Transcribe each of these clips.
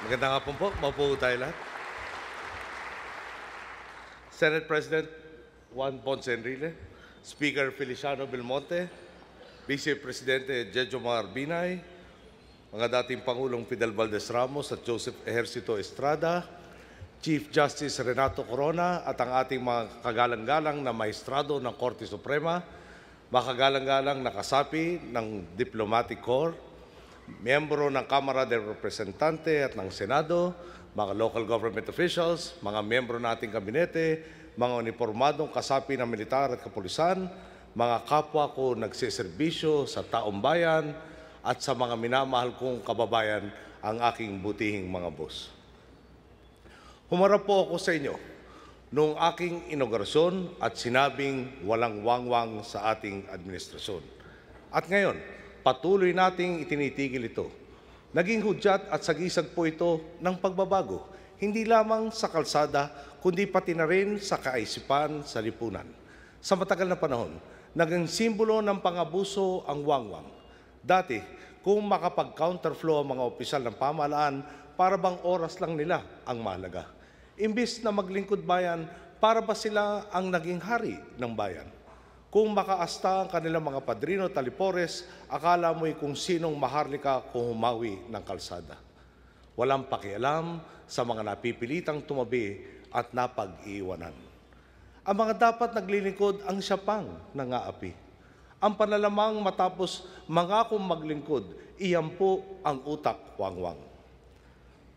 Magandang hapon po. Maupo tayo lahat. Senate President Juan Ponce Enrile, Speaker Feliciano Belmonte, Vice Presidente Jejo Marbinay, mga dating Pangulong Fidel Valdez Ramos at Joseph Ejercito Estrada, Chief Justice Renato Corona at ang ating mga kagalang-galang na maestrado ng Korte Suprema, makagalang-galang na kasapi ng Diplomatic Corps, miyembro ng Kamara de Representante at ng Senado, mga local government officials, mga miyembro ng ating kabinete, mga uniformadong kasapi ng militar at kapulisan, mga kapwa ko nagsiservisyo sa taong bayan at sa mga minamahal kong kababayan ang aking butihing mga boss. Humarap po ako sa inyo noong aking inaugurasyon at sinabing walang wangwang sa ating administrasyon. At ngayon, patuloy nating itinitigil ito. Naging hudyat at sagisag po ito ng pagbabago, hindi lamang sa kalsada, kundi pati na rin sa kaisipan sa lipunan. Sa matagal na panahon, naging simbolo ng pangabuso ang wangwang. Dati, kung makapag-counterflow ang mga opisyal ng pamahalaan, para bang oras lang nila ang malaga. Imbis na maglingkod bayan, para ba sila ang naging hari ng bayan? Kung makaasta ang kanilang mga padrino, talipores, akala mo'y kung sinong maharlika kung humawi ng kalsada. Walang pakialam sa mga napipilitang tumabi at napag iwanan Ang mga dapat naglilingkod ang pang nangaapi. Ang panalamang matapos mangakong maglingkod, iyan po ang utak wangwang.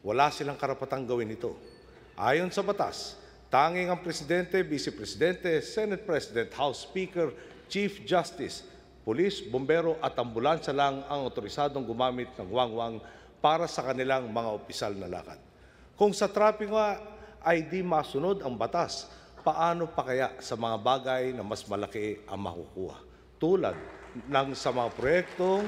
Wala silang karapatang gawin ito. Ayon sa batas, Tanging ang Presidente, Vice Presidente, Senate President, House Speaker, Chief Justice, Pulis, Bombero at Ambulansya lang ang otorisadong gumamit ng wangwang para sa kanilang mga opisyal na lakad. Kung sa trapiko ay di masunod ang batas, paano pa kaya sa mga bagay na mas malaki ang makukuha? Tulad ng sa mga proyektong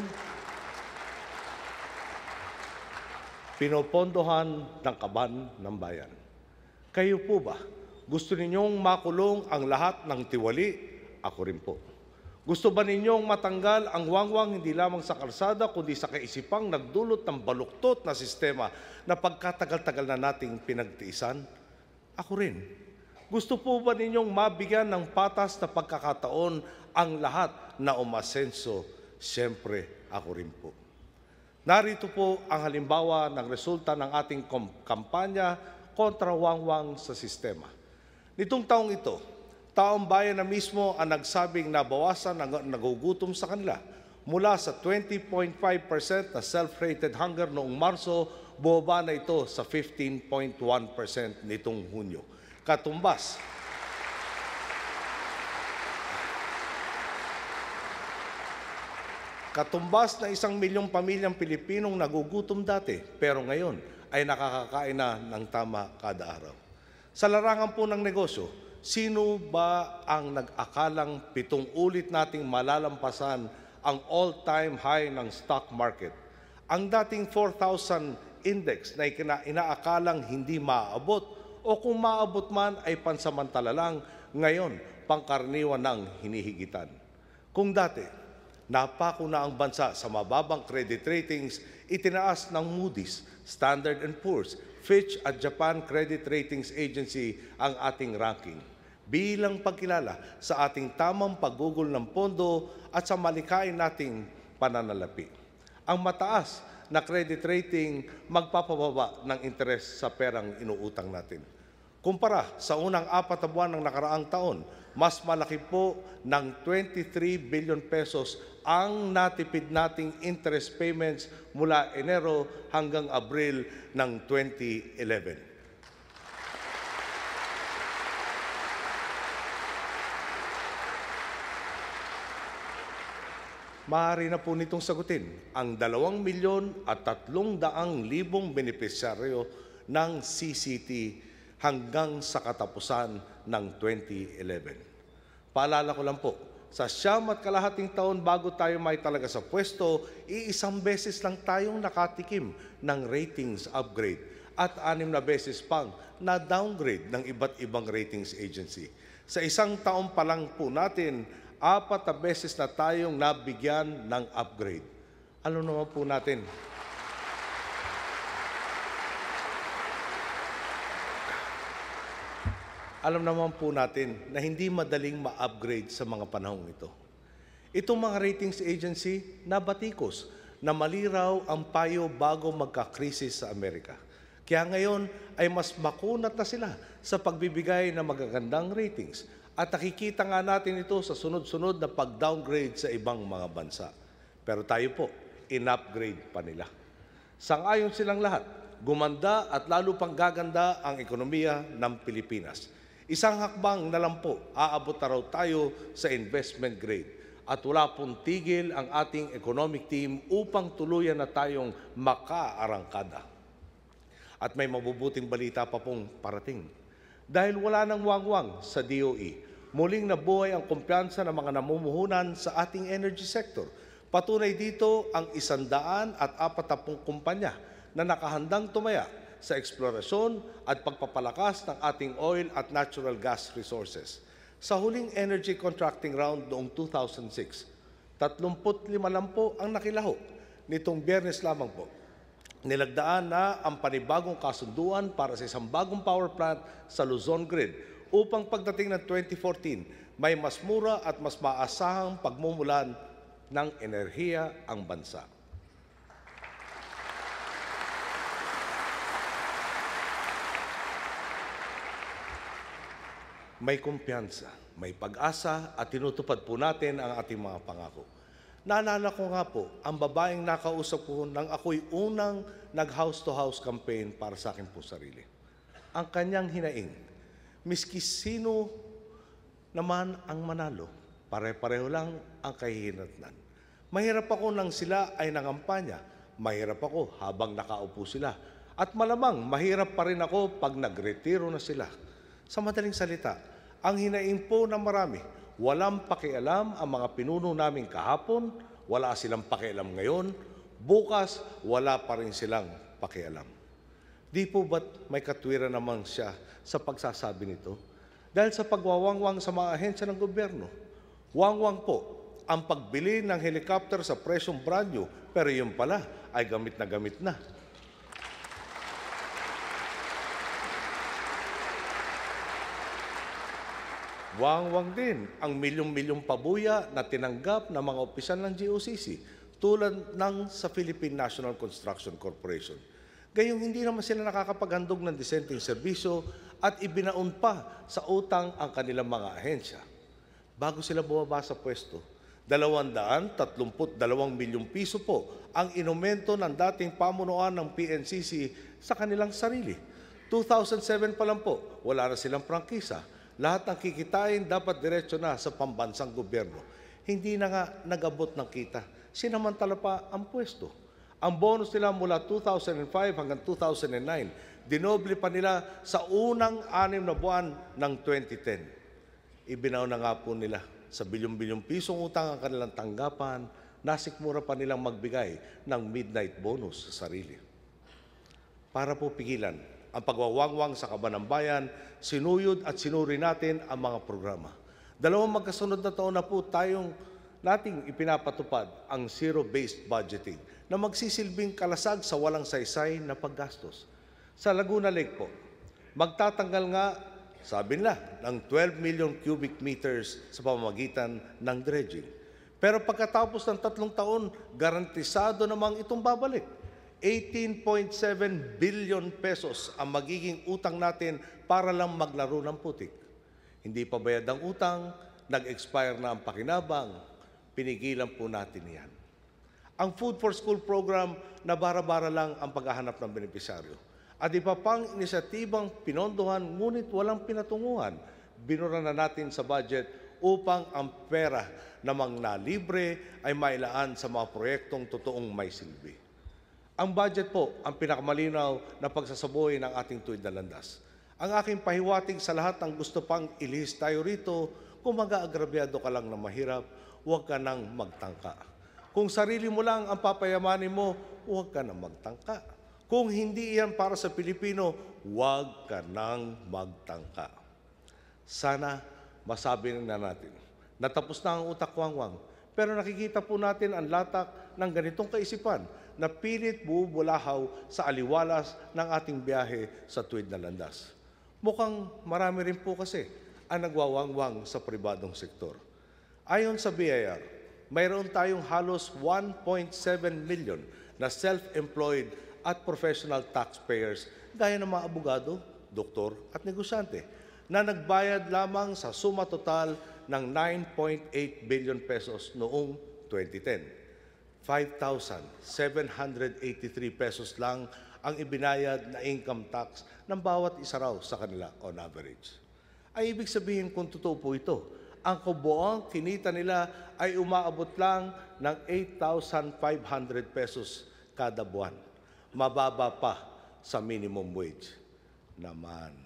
pinopondohan ng kaban ng bayan. Kayo po ba? Gusto ninyong makulong ang lahat ng tiwali? Ako rin po. Gusto ba ninyong matanggal ang wangwang hindi lamang sa kalsada kundi sa kaisipang nagdulot ng baluktot na sistema na pagkatagal-tagal na nating pinagtiisan? Ako rin. Gusto po ba ninyong mabigyan ng patas na pagkakataon ang lahat na umasenso? Siyempre, ako rin po. Narito po ang halimbawa ng resulta ng ating kampanya kontrawangwang sa sistema. Nitong taong ito, taong bayan na mismo ang nagsabing nabawasan ang nagugutom sa kanila mula sa 20.5% na self-rated hunger noong Marso, bumaba na ito sa 15.1% nitong Hunyo. Katumbas, Katumbas na isang milyong pamilyang Pilipinong nagugutom dati, pero ngayon, ay nakakakain na ng tama kada araw. Sa larangan po ng negosyo, sino ba ang nag-akalang pitong ulit nating malalampasan ang all-time high ng stock market? Ang dating 4,000 index na inaakalang hindi maaabot o kung maabot man ay pansamantala lang ngayon pangkarniwan ng hinihigitan. Kung dati, napako na ang bansa sa mababang credit ratings, itinaas ng Moody's, Standard and Poor's, Fitch at Japan Credit Ratings Agency ang ating ranking bilang pagkilala sa ating tamang paggugol ng pondo at sa malikain nating pananalapi. Ang mataas na credit rating magpapababa ng interes sa perang inuutang natin. Kumpara sa unang apat na buwan ng nakaraang taon, mas malaki po ng 23 billion pesos ang natipid nating interest payments mula Enero hanggang Abril ng 2011. maaari na po nitong sagutin ang 2 milyon at 300 libong benepisyaryo ng CCT hanggang sa katapusan ng 2011. Paalala ko lang po, sa siyam at kalahating taon bago tayo may talaga sa pwesto, iisang beses lang tayong nakatikim ng ratings upgrade at anim na beses pang na downgrade ng iba't ibang ratings agency. Sa isang taon pa lang po natin, apat na beses na tayong nabigyan ng upgrade. Ano naman po natin? alam naman po natin na hindi madaling ma-upgrade sa mga panahong ito. Itong mga ratings agency, na batikos na maliraw ang payo bago magka-krisis sa Amerika. Kaya ngayon ay mas makunat na sila sa pagbibigay ng magagandang ratings. At nakikita nga natin ito sa sunod-sunod na pag-downgrade sa ibang mga bansa. Pero tayo po, in-upgrade pa nila. Sangayon silang lahat, gumanda at lalo pang gaganda ang ekonomiya ng Pilipinas. Isang hakbang na lang po, aabot na raw tayo sa investment grade. At wala pong tigil ang ating economic team upang tuluyan na tayong makaarangkada. At may mabubuting balita pa pong parating. Dahil wala nang wangwang sa DOE, muling nabuhay ang kumpiyansa ng mga namumuhunan sa ating energy sector. Patunay dito ang isandaan at apatapong kumpanya na nakahandang tumaya sa eksplorasyon at pagpapalakas ng ating oil at natural gas resources. Sa huling energy contracting round noong 2006, 35 lang po ang nakilaho. Nitong biyernes lamang po, nilagdaan na ang panibagong kasunduan para sa isang bagong power plant sa Luzon Grid upang pagdating ng 2014, may mas mura at mas maasahang pagmumulan ng enerhiya ang bansa. may kumpiyansa, may pag-asa at tinutupad po natin ang ating mga pangako. Naalala ko nga po, ang babaeng nakausap ko nang ako'y unang nag-house-to-house campaign para sa akin po sarili. Ang kanyang hinaing, miski sino naman ang manalo, pare-pareho lang ang kahihinatnan. Mahirap ako nang sila ay nangampanya. Mahirap ako habang nakaupo sila. At malamang, mahirap pa rin ako pag nagretiro na sila. Sa madaling salita, ang hinaimpo ng marami. Walang pakialam ang mga pinuno namin kahapon, wala silang pakialam ngayon, bukas wala pa rin silang pakialam. Di po ba't may katwira naman siya sa pagsasabi nito? Dahil sa pagwawangwang sa mga ahensya ng gobyerno. Wangwang po ang pagbili ng helicopter sa presyong brand new, pero yun pala ay gamit na gamit na. Wangwang din ang milyong-milyong pabuya na tinanggap ng mga opisyal ng GOCC tulad ng sa Philippine National Construction Corporation. Gayong hindi naman sila nakakapaghandog ng dissenting serbisyo at ibinaon pa sa utang ang kanilang mga ahensya. Bago sila bumaba sa pwesto, 232 milyong piso po ang inumento ng dating pamunuan ng PNCC sa kanilang sarili. 2007 pa lang po, wala na silang prangkisa lahat ng kikitain dapat diretso na sa pambansang gobyerno. Hindi na nga nagabot ng kita. Sinamantala pa ang pwesto. Ang bonus nila mula 2005 hanggang 2009, dinoble pa nila sa unang anim na buwan ng 2010. Ibinaw na nga po nila sa bilyong-bilyong pisong utang ang kanilang tanggapan, nasikmura pa nilang magbigay ng midnight bonus sa sarili. Para po pigilan ang pagwawangwang sa kaban sinuyod at sinuri natin ang mga programa. Dalawang magkasunod na taon na po tayong nating ipinapatupad ang zero-based budgeting na magsisilbing kalasag sa walang saysay na paggastos. Sa Laguna Lake po, magtatanggal nga, sabi nila, ng 12 million cubic meters sa pamamagitan ng dredging. Pero pagkatapos ng tatlong taon, garantisado namang itong babalik. 18.7 billion pesos ang magiging utang natin para lang maglaro ng putik. Hindi pa bayad ang utang, nag-expire na ang pakinabang, pinigilan po natin yan. Ang Food for School program na bara-bara lang ang paghahanap ng benepisyaryo. At iba pang inisyatibang pinondohan ngunit walang pinatunguhan, binura na natin sa budget upang ang pera namang nalibre ay mailaan sa mga proyektong totoong may silbi. Ang budget po ang pinakamalinaw na pagsasabuhay ng ating tuwid na landas. Ang aking pahiwatig sa lahat ng gusto pang ilis tayo rito, kung mag-aagrabyado ka lang na mahirap, huwag ka nang magtangka. Kung sarili mo lang ang papayamanin mo, huwag ka nang magtangka. Kung hindi iyan para sa Pilipino, huwag ka nang magtangka. Sana masabi na natin, natapos na ang utak wangwang, -wang, pero nakikita po natin ang latak ng ganitong kaisipan na pilit bubulahaw sa aliwalas ng ating biyahe sa tuwid na landas. Mukhang marami rin po kasi ang nagwawangwang sa pribadong sektor. Ayon sa BIR, mayroon tayong halos 1.7 million na self-employed at professional taxpayers gaya ng mga abogado, doktor at negosyante na nagbayad lamang sa suma total ng 9.8 billion pesos noong 2010. 5,783 pesos lang ang ibinayad na income tax ng bawat isa raw sa kanila on average. Ay ibig sabihin kung totoo po ito, ang kubuang kinita nila ay umaabot lang ng 8,500 pesos kada buwan. Mababa pa sa minimum wage naman.